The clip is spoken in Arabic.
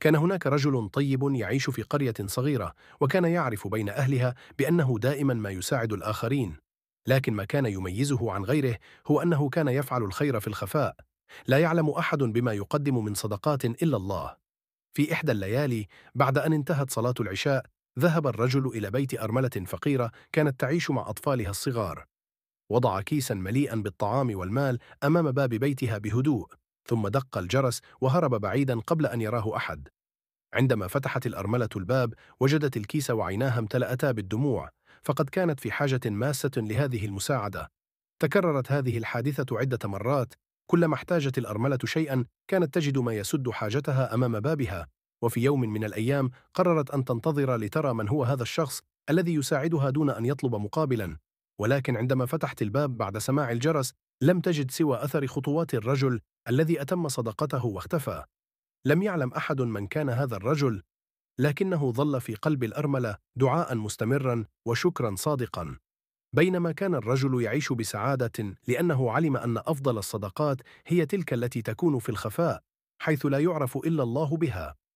كان هناك رجل طيب يعيش في قرية صغيرة وكان يعرف بين أهلها بأنه دائما ما يساعد الآخرين لكن ما كان يميزه عن غيره هو أنه كان يفعل الخير في الخفاء لا يعلم أحد بما يقدم من صدقات إلا الله في إحدى الليالي بعد أن انتهت صلاة العشاء ذهب الرجل إلى بيت أرملة فقيرة كانت تعيش مع أطفالها الصغار وضع كيسا مليئا بالطعام والمال أمام باب بيتها بهدوء ثم دق الجرس وهرب بعيدا قبل أن يراه أحد عندما فتحت الأرملة الباب وجدت الكيس وعيناها امتلأتا بالدموع فقد كانت في حاجة ماسة لهذه المساعدة تكررت هذه الحادثة عدة مرات كلما احتاجت الأرملة شيئا كانت تجد ما يسد حاجتها أمام بابها وفي يوم من الأيام قررت أن تنتظر لترى من هو هذا الشخص الذي يساعدها دون أن يطلب مقابلا ولكن عندما فتحت الباب بعد سماع الجرس لم تجد سوى أثر خطوات الرجل الذي أتم صدقته واختفى لم يعلم أحد من كان هذا الرجل لكنه ظل في قلب الأرملة دعاء مستمرا وشكرا صادقا بينما كان الرجل يعيش بسعادة لأنه علم أن أفضل الصدقات هي تلك التي تكون في الخفاء حيث لا يعرف إلا الله بها